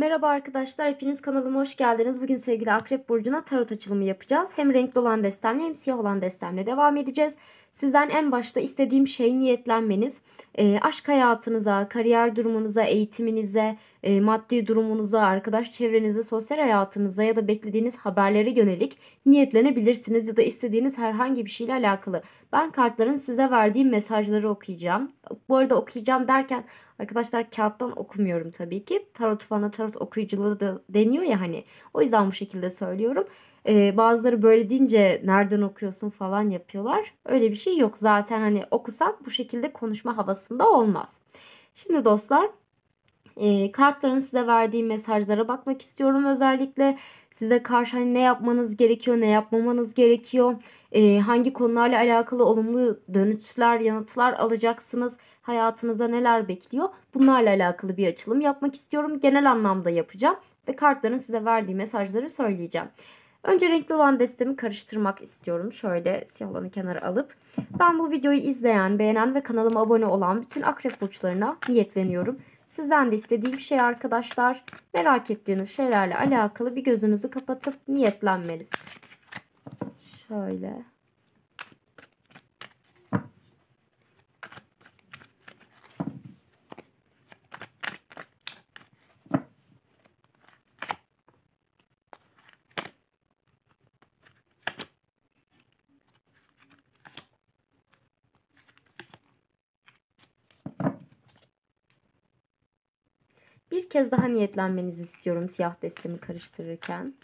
Merhaba arkadaşlar, hepiniz kanalıma hoş geldiniz. Bugün sevgili Akrep Burcu'na tarot açılımı yapacağız. Hem renkli olan destemle hem siyah olan destemle devam edeceğiz. Sizden en başta istediğim şey niyetlenmeniz. E, aşk hayatınıza, kariyer durumunuza, eğitiminize, e, maddi durumunuza, arkadaş çevrenize, sosyal hayatınıza ya da beklediğiniz haberlere yönelik niyetlenebilirsiniz ya da istediğiniz herhangi bir şeyle alakalı. Ben kartların size verdiğim mesajları okuyacağım. Bu arada okuyacağım derken arkadaşlar kağıttan okumuyorum tabii ki. Tarot fana tarot okuyuculuğu da deniyor ya hani. O yüzden bu şekilde söylüyorum e, bazıları böyle deyince nereden okuyorsun falan yapıyorlar. Öyle bir şey yok. Zaten hani okusan bu şekilde konuşma havasında olmaz. Şimdi dostlar e, kartların size verdiği mesajlara bakmak istiyorum özellikle. Size karşı hani ne yapmanız gerekiyor, ne yapmamanız gerekiyor, e, hangi konularla alakalı olumlu dönüşler, yanıtlar alacaksınız, hayatınıza neler bekliyor. Bunlarla alakalı bir açılım yapmak istiyorum. Genel anlamda yapacağım ve kartların size verdiği mesajları söyleyeceğim. Önce renkli olan destemi karıştırmak istiyorum. Şöyle siyah olanı kenara alıp. Ben bu videoyu izleyen, beğenen ve kanalıma abone olan bütün akrep burçlarına niyetleniyorum. Sizden de istediğim şey arkadaşlar merak ettiğiniz şeylerle alakalı bir gözünüzü kapatıp niyetlenmeniz. Şöyle. bir kez daha niyetlenmenizi istiyorum siyah destemi karıştırırken.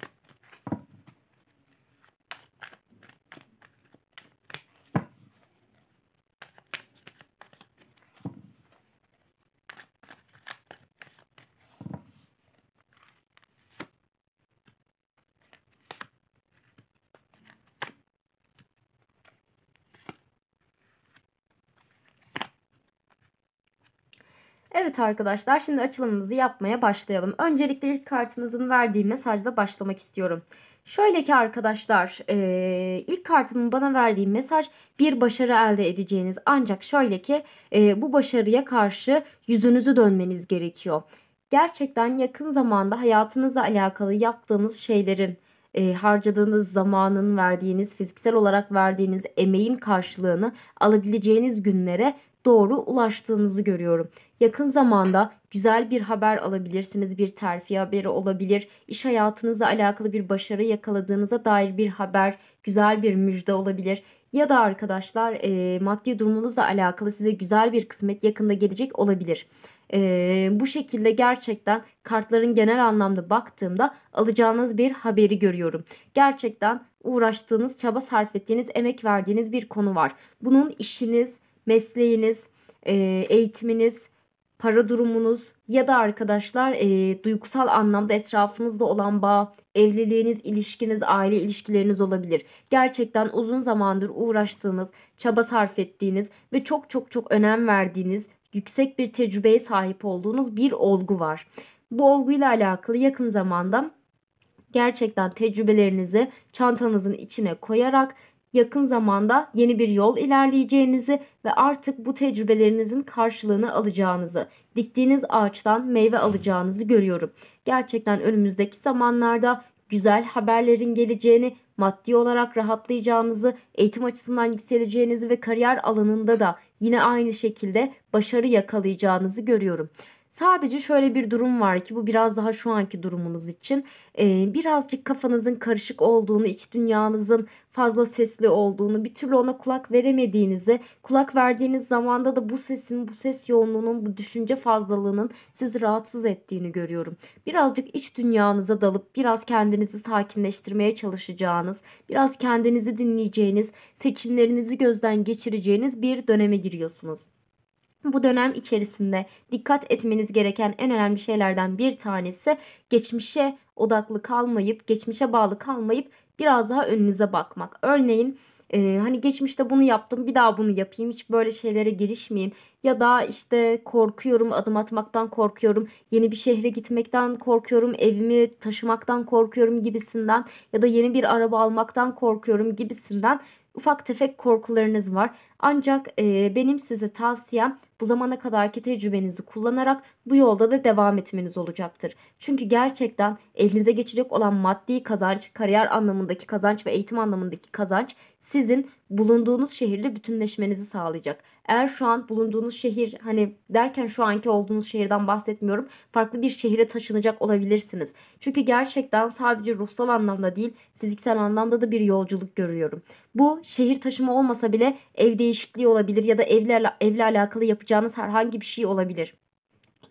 Evet arkadaşlar şimdi açılımımızı yapmaya başlayalım. Öncelikle ilk kartımızın verdiği mesajla başlamak istiyorum. Şöyle ki arkadaşlar ilk kartımın bana verdiği mesaj bir başarı elde edeceğiniz ancak şöyle ki bu başarıya karşı yüzünüzü dönmeniz gerekiyor. Gerçekten yakın zamanda hayatınızla alakalı yaptığınız şeylerin harcadığınız zamanın verdiğiniz fiziksel olarak verdiğiniz emeğin karşılığını alabileceğiniz günlere doğru ulaştığınızı görüyorum. Yakın zamanda güzel bir haber alabilirsiniz, bir terfi haberi olabilir, iş hayatınızla alakalı bir başarı yakaladığınıza dair bir haber, güzel bir müjde olabilir. Ya da arkadaşlar e, maddi durumunuzla alakalı size güzel bir kısmet yakında gelecek olabilir. E, bu şekilde gerçekten kartların genel anlamda baktığımda alacağınız bir haberi görüyorum. Gerçekten uğraştığınız, çaba sarf ettiğiniz, emek verdiğiniz bir konu var. Bunun işiniz, mesleğiniz, e, eğitiminiz, para durumunuz ya da arkadaşlar e, duygusal anlamda etrafınızda olan bağ, evliliğiniz, ilişkiniz, aile ilişkileriniz olabilir. Gerçekten uzun zamandır uğraştığınız, çaba sarf ettiğiniz ve çok çok çok önem verdiğiniz, yüksek bir tecrübeye sahip olduğunuz bir olgu var. Bu olguyla alakalı yakın zamanda gerçekten tecrübelerinizi çantanızın içine koyarak yakın zamanda yeni bir yol ilerleyeceğinizi ve artık bu tecrübelerinizin karşılığını alacağınızı, diktiğiniz ağaçtan meyve alacağınızı görüyorum. Gerçekten önümüzdeki zamanlarda güzel haberlerin geleceğini, maddi olarak rahatlayacağınızı, eğitim açısından yükseleceğinizi ve kariyer alanında da yine aynı şekilde başarı yakalayacağınızı görüyorum. Sadece şöyle bir durum var ki bu biraz daha şu anki durumunuz için e, birazcık kafanızın karışık olduğunu, iç dünyanızın fazla sesli olduğunu, bir türlü ona kulak veremediğinizi, kulak verdiğiniz zamanda da bu sesin, bu ses yoğunluğunun, bu düşünce fazlalığının sizi rahatsız ettiğini görüyorum. Birazcık iç dünyanıza dalıp biraz kendinizi sakinleştirmeye çalışacağınız, biraz kendinizi dinleyeceğiniz, seçimlerinizi gözden geçireceğiniz bir döneme giriyorsunuz. Bu dönem içerisinde dikkat etmeniz gereken en önemli şeylerden bir tanesi geçmişe odaklı kalmayıp, geçmişe bağlı kalmayıp biraz daha önünüze bakmak. Örneğin e, hani geçmişte bunu yaptım bir daha bunu yapayım hiç böyle şeylere girişmeyeyim ya da işte korkuyorum adım atmaktan korkuyorum yeni bir şehre gitmekten korkuyorum evimi taşımaktan korkuyorum gibisinden ya da yeni bir araba almaktan korkuyorum gibisinden ufak tefek korkularınız var. Ancak e, benim size tavsiyem bu zamana kadarki tecrübenizi kullanarak bu yolda da devam etmeniz olacaktır. Çünkü gerçekten elinize geçecek olan maddi kazanç, kariyer anlamındaki kazanç ve eğitim anlamındaki kazanç sizin bulunduğunuz şehirle bütünleşmenizi sağlayacak. Eğer şu an bulunduğunuz şehir hani derken şu anki olduğunuz şehirden bahsetmiyorum. Farklı bir şehire taşınacak olabilirsiniz. Çünkü gerçekten sadece ruhsal anlamda değil fiziksel anlamda da bir yolculuk görüyorum. Bu şehir taşıma olmasa bile ev değişikliği olabilir ya da evle, evle alakalı yapacağınız herhangi bir şey olabilir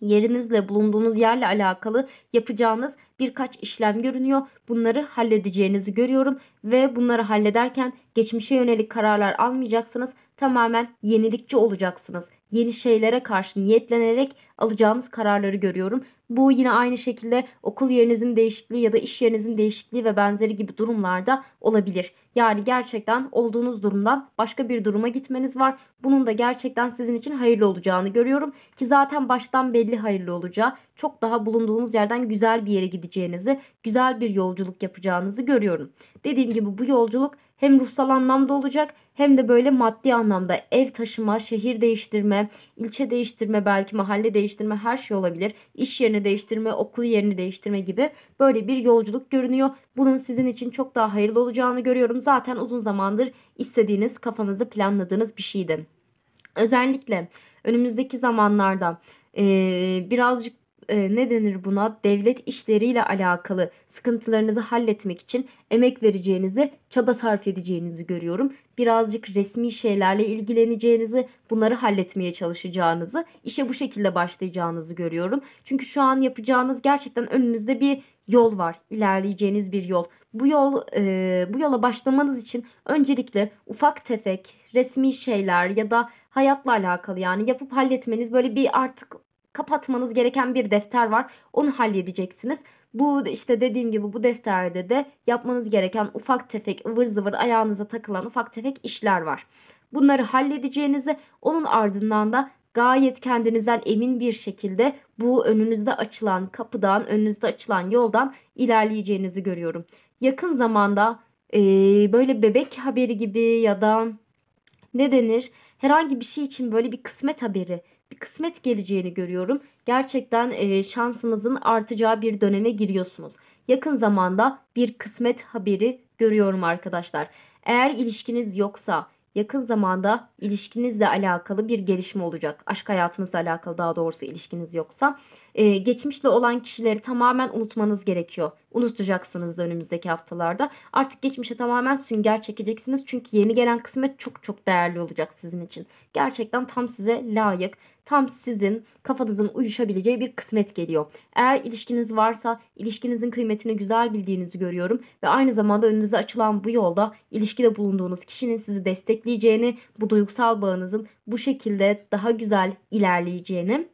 yerinizle bulunduğunuz yerle alakalı yapacağınız birkaç işlem görünüyor. Bunları halledeceğinizi görüyorum ve bunları hallederken geçmişe yönelik kararlar almayacaksınız. Tamamen yenilikçi olacaksınız. Yeni şeylere karşı niyetlenerek alacağınız kararları görüyorum. Bu yine aynı şekilde okul yerinizin değişikliği ya da iş yerinizin değişikliği ve benzeri gibi durumlarda olabilir. Yani gerçekten olduğunuz durumdan başka bir duruma gitmeniz var. Bunun da gerçekten sizin için hayırlı olacağını görüyorum ki zaten baştan belli hayırlı olacağı. Çok daha bulunduğunuz yerden güzel bir yere gideceğiniz gideceğinizi, güzel bir yolculuk yapacağınızı görüyorum. Dediğim gibi bu yolculuk hem ruhsal anlamda olacak hem de böyle maddi anlamda ev taşıma, şehir değiştirme, ilçe değiştirme, belki mahalle değiştirme her şey olabilir. İş yerini değiştirme, okul yerini değiştirme gibi böyle bir yolculuk görünüyor. Bunun sizin için çok daha hayırlı olacağını görüyorum. Zaten uzun zamandır istediğiniz, kafanızı planladığınız bir şeydi. Özellikle önümüzdeki zamanlarda ee, birazcık e, ne denir buna devlet işleriyle alakalı sıkıntılarınızı halletmek için emek vereceğinizi, çaba sarf edeceğinizi görüyorum. Birazcık resmi şeylerle ilgileneceğinizi, bunları halletmeye çalışacağınızı, işe bu şekilde başlayacağınızı görüyorum. Çünkü şu an yapacağınız gerçekten önünüzde bir yol var, ilerleyeceğiniz bir yol. Bu yol e, bu yola başlamanız için öncelikle ufak tefek resmi şeyler ya da hayatla alakalı yani yapıp halletmeniz böyle bir artık kapatmanız gereken bir defter var. Onu halledeceksiniz. Bu işte dediğim gibi bu defterde de yapmanız gereken ufak tefek ıvır zıvır ayağınıza takılan ufak tefek işler var. Bunları halledeceğinizi onun ardından da gayet kendinizden emin bir şekilde bu önünüzde açılan kapıdan, önünüzde açılan yoldan ilerleyeceğinizi görüyorum. Yakın zamanda e, böyle bebek haberi gibi ya da ne denir herhangi bir şey için böyle bir kısmet haberi bir kısmet geleceğini görüyorum. Gerçekten e, şansınızın artacağı bir döneme giriyorsunuz. Yakın zamanda bir kısmet haberi görüyorum arkadaşlar. Eğer ilişkiniz yoksa yakın zamanda ilişkinizle alakalı bir gelişme olacak. Aşk hayatınızla alakalı daha doğrusu ilişkiniz yoksa. E, geçmişle olan kişileri tamamen unutmanız gerekiyor unutacaksınız da önümüzdeki haftalarda. Artık geçmişe tamamen sünger çekeceksiniz. Çünkü yeni gelen kısmet çok çok değerli olacak sizin için. Gerçekten tam size layık, tam sizin kafanızın uyuşabileceği bir kısmet geliyor. Eğer ilişkiniz varsa ilişkinizin kıymetini güzel bildiğinizi görüyorum ve aynı zamanda önünüze açılan bu yolda ilişkide bulunduğunuz kişinin sizi destekleyeceğini, bu duygusal bağınızın bu şekilde daha güzel ilerleyeceğini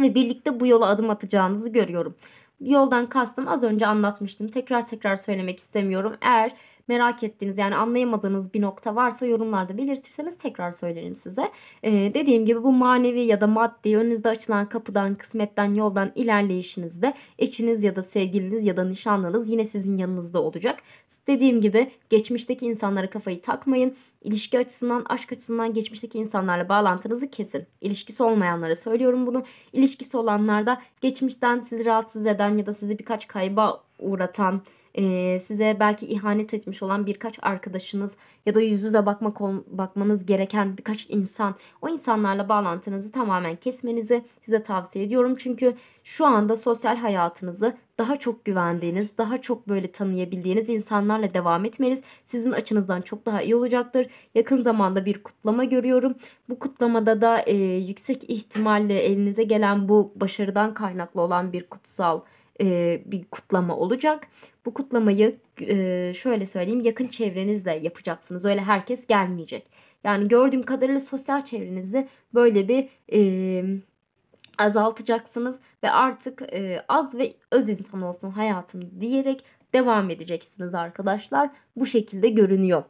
ve birlikte bu yola adım atacağınızı görüyorum. Yoldan kastım az önce anlatmıştım. Tekrar tekrar söylemek istemiyorum. Eğer merak ettiğiniz yani anlayamadığınız bir nokta varsa yorumlarda belirtirseniz tekrar söylerim size. E, dediğim gibi bu manevi ya da maddi önünüzde açılan kapıdan, kısmetten, yoldan ilerleyişinizde eşiniz ya da sevgiliniz ya da nişanlınız yine sizin yanınızda olacak. Dediğim gibi geçmişteki insanlara kafayı takmayın. İlişki açısından, aşk açısından geçmişteki insanlarla bağlantınızı kesin. İlişkisi olmayanlara söylüyorum bunu. İlişkisi olanlarda geçmişten sizi rahatsız eden ya da sizi birkaç kayba uğratan e, size belki ihanet etmiş olan birkaç arkadaşınız ya da yüz yüze bakmak bakmanız gereken birkaç insan o insanlarla bağlantınızı tamamen kesmenizi size tavsiye ediyorum. Çünkü şu anda sosyal hayatınızı daha çok güvendiğiniz, daha çok böyle tanıyabildiğiniz insanlarla devam etmeniz sizin açınızdan çok daha iyi olacaktır. Yakın zamanda bir kutlama görüyorum. Bu kutlamada da e, yüksek ihtimalle elinize gelen bu başarıdan kaynaklı olan bir kutsal e, bir kutlama olacak. Bu kutlamayı e, şöyle söyleyeyim yakın çevrenizle yapacaksınız. Öyle herkes gelmeyecek. Yani gördüğüm kadarıyla sosyal çevrenizi böyle bir e, azaltacaksınız ve artık e, az ve öz insan olsun hayatım diyerek devam edeceksiniz arkadaşlar. Bu şekilde görünüyor.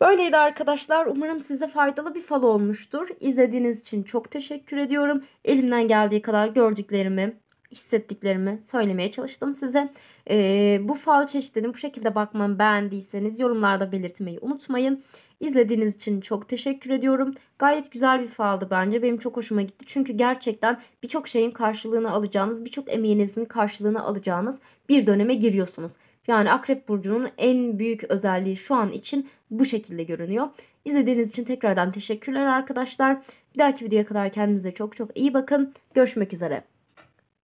Böyleydi arkadaşlar. Umarım size faydalı bir fal olmuştur. İzlediğiniz için çok teşekkür ediyorum. Elimden geldiği kadar gördüklerimi hissettiklerimi söylemeye çalıştım size. E, bu fal çeşitlerini bu şekilde bakmamı beğendiyseniz yorumlarda belirtmeyi unutmayın. İzlediğiniz için çok teşekkür ediyorum. Gayet güzel bir faldı bence. Benim çok hoşuma gitti. Çünkü gerçekten birçok şeyin karşılığını alacağınız, birçok emeğinizin karşılığını alacağınız bir döneme giriyorsunuz. Yani Akrep Burcu'nun en büyük özelliği şu an için bu şekilde görünüyor. İzlediğiniz için tekrardan teşekkürler arkadaşlar. Bir dahaki videoya kadar kendinize çok çok iyi bakın. Görüşmek üzere.